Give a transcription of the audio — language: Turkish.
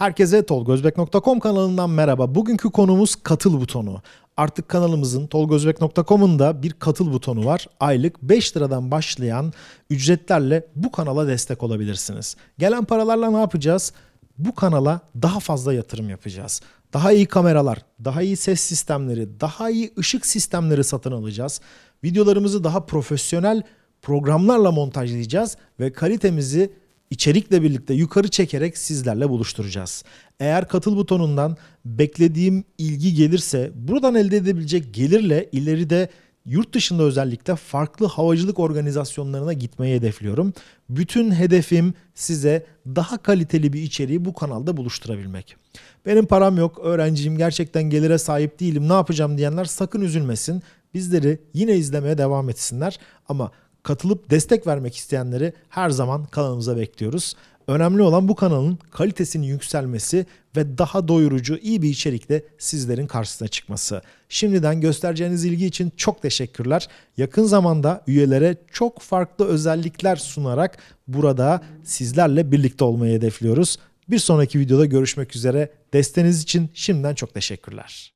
Herkese tolgozbek.com kanalından merhaba. Bugünkü konumuz katıl butonu. Artık kanalımızın tolgozbek.com'un da bir katıl butonu var. Aylık 5 liradan başlayan ücretlerle bu kanala destek olabilirsiniz. Gelen paralarla ne yapacağız? Bu kanala daha fazla yatırım yapacağız. Daha iyi kameralar, daha iyi ses sistemleri, daha iyi ışık sistemleri satın alacağız. Videolarımızı daha profesyonel programlarla montajlayacağız ve kalitemizi içerikle birlikte yukarı çekerek sizlerle buluşturacağız. Eğer katıl butonundan beklediğim ilgi gelirse buradan elde edebilecek gelirle ileride yurt dışında özellikle farklı havacılık organizasyonlarına gitmeyi hedefliyorum. Bütün hedefim size daha kaliteli bir içeriği bu kanalda buluşturabilmek. Benim param yok, öğrenciyim, gerçekten gelire sahip değilim, ne yapacağım diyenler sakın üzülmesin. Bizleri yine izlemeye devam etsinler ama Katılıp destek vermek isteyenleri her zaman kanalımıza bekliyoruz. Önemli olan bu kanalın kalitesinin yükselmesi ve daha doyurucu iyi bir içerikle sizlerin karşısına çıkması. Şimdiden göstereceğiniz ilgi için çok teşekkürler. Yakın zamanda üyelere çok farklı özellikler sunarak burada sizlerle birlikte olmayı hedefliyoruz. Bir sonraki videoda görüşmek üzere. Desteğiniz için şimdiden çok teşekkürler.